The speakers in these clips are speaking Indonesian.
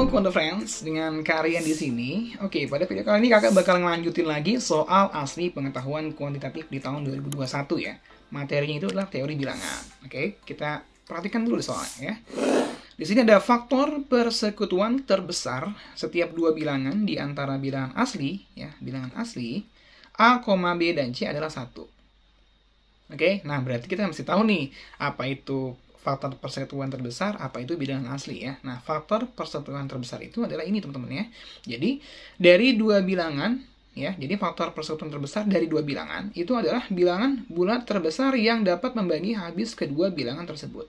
Halo Quantum Friends, dengan Karian di sini. Oke, pada video kali ini kakak bakal ngelanjutin lagi soal asli pengetahuan kuantitatif di tahun 2021 ya. Materinya itu adalah teori bilangan. Oke, kita perhatikan dulu soalnya ya. Di sini ada faktor persekutuan terbesar setiap dua bilangan di antara bilangan asli ya, bilangan asli A, B dan C adalah satu. Oke, nah berarti kita mesti tahu nih apa itu faktor persekutuan terbesar apa itu bilangan asli ya. Nah, faktor persekutuan terbesar itu adalah ini teman-teman ya. Jadi dari dua bilangan ya. Jadi faktor persekutuan terbesar dari dua bilangan itu adalah bilangan bulat terbesar yang dapat membagi habis kedua bilangan tersebut.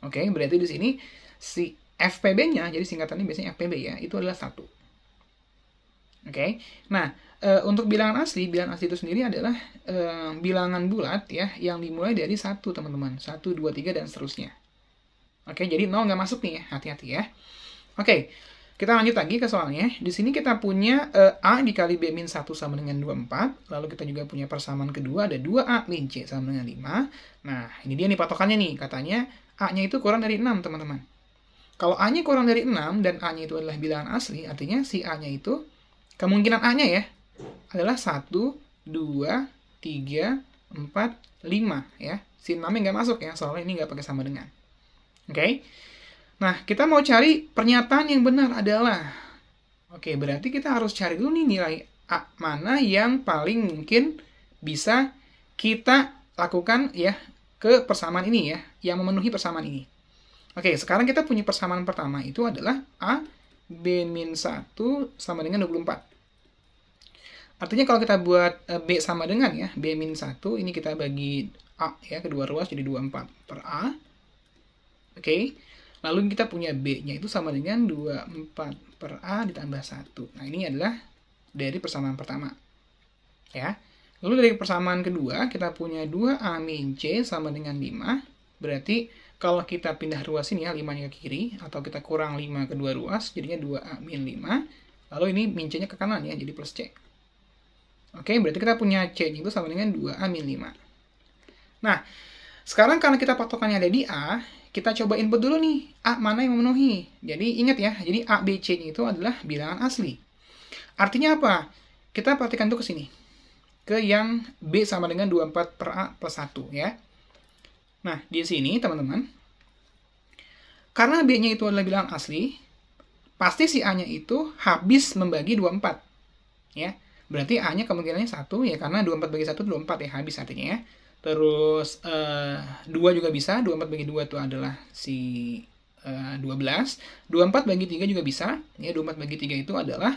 Oke, berarti di sini si FPB-nya, jadi singkatannya biasanya FPB ya, itu adalah satu. Oke. Nah, E, untuk bilangan asli, bilangan asli itu sendiri adalah e, bilangan bulat ya yang dimulai dari satu teman-teman. satu dua tiga dan seterusnya. Oke, jadi 0 nggak masuk nih ya, hati-hati ya. Oke, kita lanjut lagi ke soalnya. Di sini kita punya e, A dikali B min 1 sama dengan 24. Lalu kita juga punya persamaan kedua ada 2A min C sama dengan 5. Nah, ini dia nih patokannya nih. Katanya A-nya itu kurang dari 6 teman-teman. Kalau A-nya kurang dari 6 dan A-nya itu adalah bilangan asli, artinya si A-nya itu, kemungkinan A-nya ya, adalah 1, 2, 3, 4, 5 ya. Sin mame nggak masuk ya, soalnya ini nggak pakai sama dengan. Oke? Okay? Nah, kita mau cari pernyataan yang benar adalah. Oke, okay, berarti kita harus cari dulu nih nilai A mana yang paling mungkin bisa kita lakukan ya ke persamaan ini ya, yang memenuhi persamaan ini. Oke, sekarang kita punya persamaan pertama itu adalah A B min 1 sama dengan 24. Artinya kalau kita buat eh, B sama dengan ya, B min 1, ini kita bagi A ya, kedua ruas jadi 24 per A. Oke, okay. lalu kita punya B-nya itu sama dengan 24 per A ditambah 1. Nah, ini adalah dari persamaan pertama. Ya, Lalu dari persamaan kedua, kita punya 2A min C sama dengan 5. Berarti kalau kita pindah ruas ini ya, 5 ke kiri, atau kita kurang 5 kedua ruas, jadinya 2A min 5. Lalu ini min C-nya ke kanan ya, jadi plus C. Oke, berarti kita punya c itu sama dengan 2A min 5. Nah, sekarang karena kita patokannya ada di A, kita coba input dulu nih, A mana yang memenuhi. Jadi ingat ya, jadi A, B, c itu adalah bilangan asli. Artinya apa? Kita perhatikan tuh ke sini. Ke yang B sama dengan 24 per A plus 1 ya. Nah, di sini teman-teman, karena B-nya itu adalah bilangan asli, pasti si A-nya itu habis membagi 24. Ya, Berarti A-nya kemungkinannya 1 ya karena 24 bagi 1 24 ya habis artinya ya. Terus uh, eh, 2 juga bisa, 24 bagi 2 itu adalah si uh, 12. 24 bagi 3 juga bisa, ya 24 bagi 3 itu adalah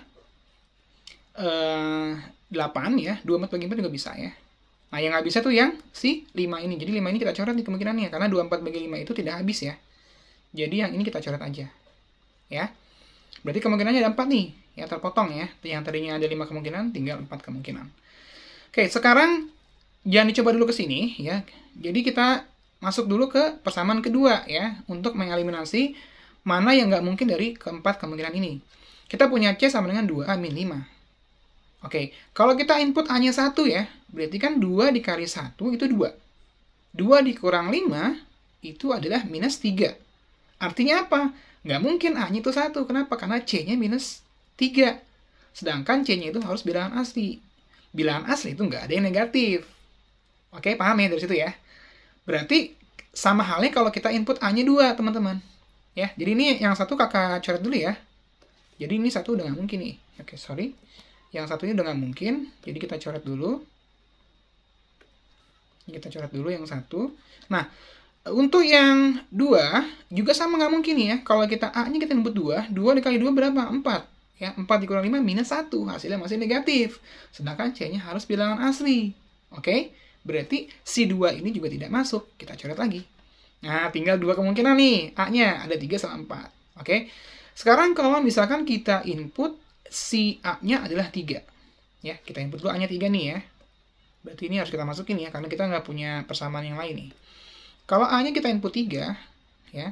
uh, eh, 8 ya, 24 bagi 4 juga bisa ya. Nah yang habis itu yang si 5 ini, jadi 5 ini kita coret nih kemungkinannya, karena 24 bagi 5 itu tidak habis ya. Jadi yang ini kita coret aja, ya. Berarti kemungkinannya ada 4 nih, ya terpotong ya. Yang tadinya ada 5 kemungkinan, tinggal 4 kemungkinan. Oke, sekarang jangan dicoba dulu ke sini ya. Jadi kita masuk dulu ke persamaan kedua ya, untuk mengeliminasi mana yang nggak mungkin dari keempat kemungkinan ini. Kita punya C sama dengan 2A min 5. Oke, kalau kita input hanya satu ya, berarti kan 2 dikali 1 itu 2. 2 dikurang 5 itu adalah minus 3. Artinya apa? Nggak mungkin A-nya itu satu. Kenapa? Karena C-nya minus 3. Sedangkan C-nya itu harus bilangan asli. Bilangan asli itu nggak ada yang negatif. Oke, paham ya dari situ ya? Berarti sama halnya kalau kita input A-nya 2, teman-teman. Ya, jadi ini yang satu kakak coret dulu ya. Jadi ini satu udah nggak mungkin nih. Oke, sorry. Yang satu ini udah nggak mungkin. Jadi kita coret dulu. Kita coret dulu yang satu. Nah, untuk yang 2, juga sama nggak mungkin ya. Kalau kita A-nya kita nyebut 2, 2 dikali 2 berapa? 4. Ya, 4 dikurang 5 minus 1, hasilnya masih negatif. Sedangkan C-nya harus bilangan asli. Oke? Okay? Berarti si 2 ini juga tidak masuk. Kita coret lagi. Nah, tinggal dua kemungkinan nih. A-nya ada 3 sama 4. Oke? Okay? Sekarang kalau misalkan kita input si A-nya adalah 3. Ya, kita input dulu A-nya 3 nih ya. Berarti ini harus kita masukin ya, karena kita nggak punya persamaan yang lain nih. Kalau A-nya kita input 3, ya,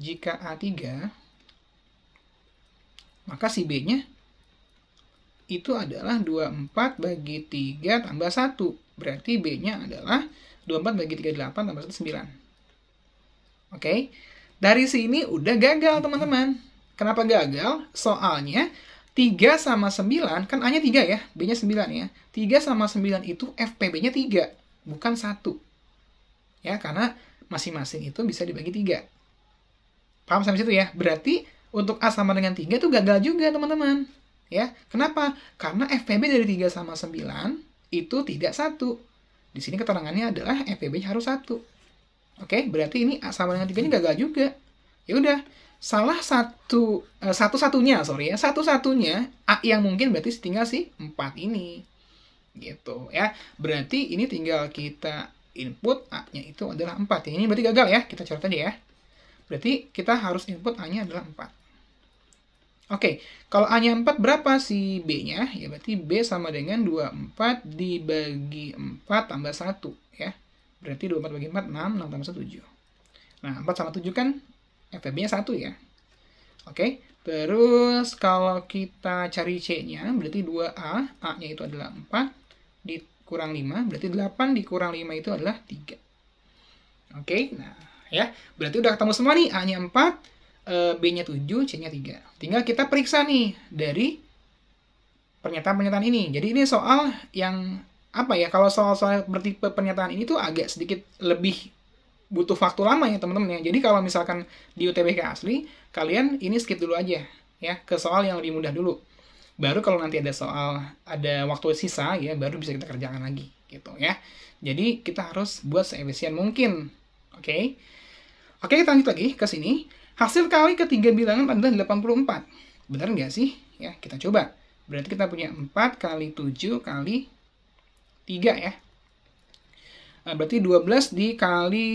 jika A3, maka si B-nya itu adalah 24 bagi 3 tambah 1. Berarti B-nya adalah 24 bagi 38 tambah 1, 9. Oke, okay? dari sini udah gagal teman-teman. Kenapa gagal? Soalnya 3 sama 9, kan A-nya 3 ya, B-nya 9 ya. 3 sama 9 itu FPB-nya 3, bukan 1 ya karena masing-masing itu bisa dibagi tiga paham sampai situ ya berarti untuk A sama dengan 3 itu gagal juga teman-teman ya kenapa karena FPB dari tiga sama sembilan itu tidak satu di sini keterangannya adalah FPB harus satu oke berarti ini A sama dengan 3 ini gagal juga ya udah salah satu eh, satu satunya sorry ya satu satunya A yang mungkin berarti tinggal si empat ini gitu ya berarti ini tinggal kita input A-nya itu adalah 4. Ya, ini berarti gagal ya, kita coret aja ya. Berarti kita harus input A-nya adalah 4. Oke, kalau A-nya 4 berapa si B-nya? Ya berarti B sama dengan 24 dibagi 4 tambah 1 ya. Berarti 24 bagi 4, 6, 6 tambah 1, 7. Nah, 4 sama 7 kan fb nya 1 ya. Oke, terus kalau kita cari C-nya, berarti 2A, A-nya itu adalah 4, ditambah kurang 5, berarti 8 dikurang 5 itu adalah 3. Oke, nah ya, berarti udah ketemu semua nih, A-nya 4, e, B-nya 7, C-nya 3. Tinggal kita periksa nih dari pernyataan-pernyataan ini. Jadi ini soal yang apa ya, kalau soal-soal bertipe pernyataan ini tuh agak sedikit lebih butuh waktu lama ya teman-teman ya. Jadi kalau misalkan di UTBK asli, kalian ini skip dulu aja ya ke soal yang lebih mudah dulu baru kalau nanti ada soal ada waktu sisa ya baru bisa kita kerjakan lagi gitu ya jadi kita harus buat seefisien mungkin oke okay? oke okay, kita lanjut lagi ke sini hasil kali ketiga bilangan adalah 84 benar nggak sih ya kita coba berarti kita punya 4 kali 7 kali 3 ya. Eh, eh, ya. ya berarti 12 dikali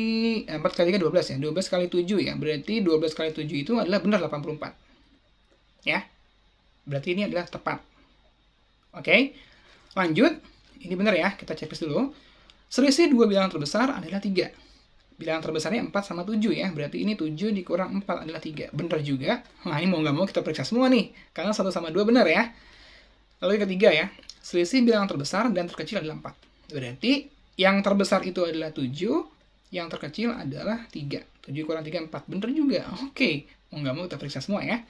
4 kali 3 12 ya. 12 kali 7 ya. Berarti 12 kali 7 itu adalah benar 84. Ya. Berarti ini adalah tepat. Oke, okay? lanjut. Ini benar ya, kita checklist dulu. Selisih dua bilangan terbesar adalah 3. Bilangan terbesarnya 4 sama 7 ya, berarti ini 7 dikurang 4 adalah 3. Benar juga. Nah, ini mau nggak mau kita periksa semua nih, karena 1 sama 2 benar ya. Lalu yang ketiga ya, selisih bilangan terbesar dan terkecil adalah 4. Berarti yang terbesar itu adalah 7, yang terkecil adalah 3. 7 kurang 3, 4. Benar juga. Oke, okay. mau nggak mau kita periksa semua ya.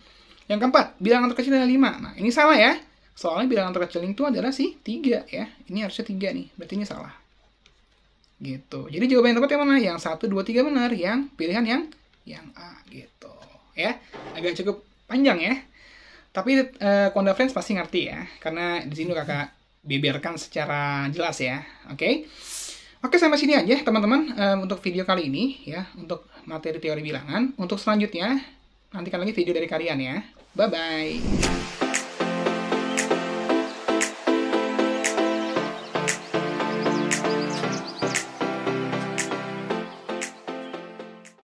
Yang keempat, bilangan terkecil adalah 5. Nah, ini salah ya. Soalnya bilangan terkecil itu adalah si 3 ya. Ini harusnya 3 nih, berarti ini salah. Gitu. Jadi jawaban yang tepat yang mana? Yang 1, 2, 3 benar. Yang pilihan yang yang A gitu. Ya, agak cukup panjang ya. Tapi uh, Konda Friends pasti ngerti ya, karena di sini kakak beberkan secara jelas ya, oke? Okay? Oke sampai sini aja teman-teman um, untuk video kali ini ya untuk materi teori bilangan. Untuk selanjutnya Nantikan lagi video dari kalian ya. Bye-bye.